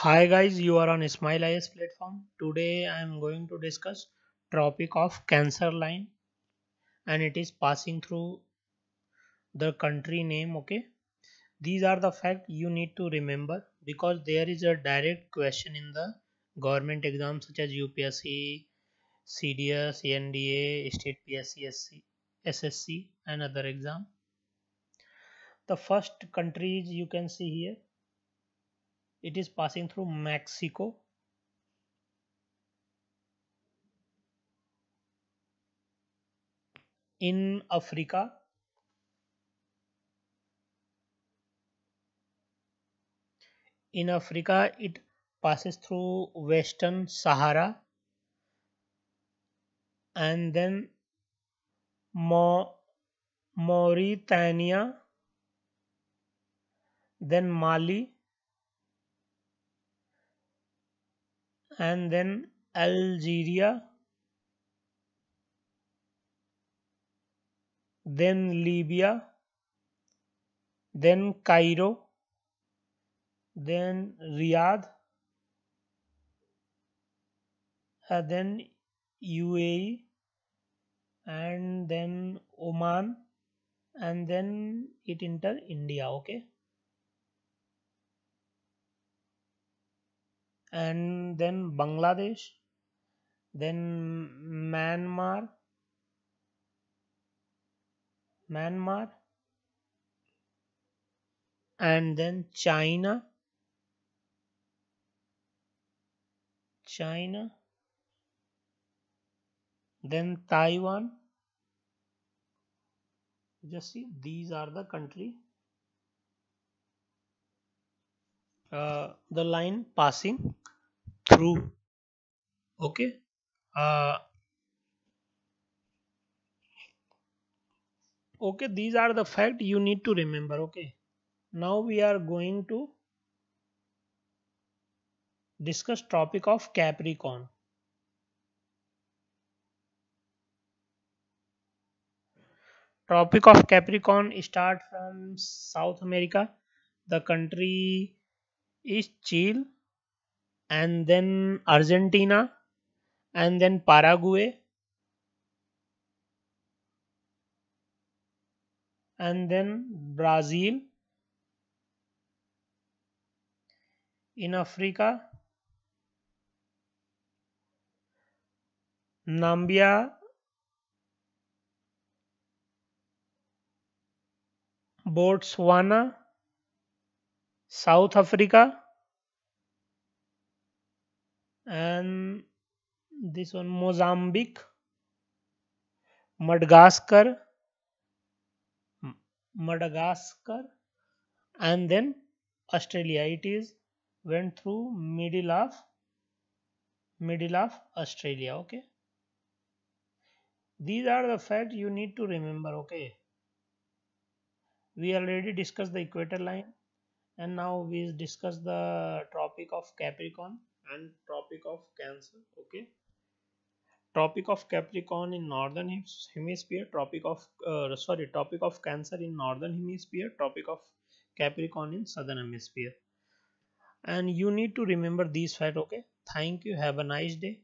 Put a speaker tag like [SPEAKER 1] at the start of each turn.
[SPEAKER 1] hi guys you are on smile is platform today i am going to discuss topic of cancer line and it is passing through the country name okay these are the fact you need to remember because there is a direct question in the government exams such as upsc cds nda state psc ssc and other exam the first countries you can see here it is passing through Mexico in Africa in Africa it passes through Western Sahara and then Mauritania then Mali and then Algeria then Libya then Cairo then Riyadh and then UAE and then Oman and then it enter India okay and then Bangladesh, then Myanmar, Myanmar, and then China, China, then Taiwan. Just see, these are the country uh, the line passing through okay uh, okay these are the fact you need to remember okay now we are going to discuss topic of capricorn topic of capricorn start from south america the country is Chile and then Argentina and then Paraguay and then Brazil in Africa Namibia Botswana South Africa and this one Mozambique, Madagascar, Madagascar, and then Australia. It is went through middle of middle of Australia. Okay. These are the facts you need to remember. Okay. We already discussed the equator line and now we discuss
[SPEAKER 2] the topic of capricorn and topic of cancer okay topic of capricorn in northern hemisphere topic of uh, sorry topic of cancer in northern hemisphere topic of capricorn in southern hemisphere
[SPEAKER 1] and you need to remember these facts okay thank you have a nice day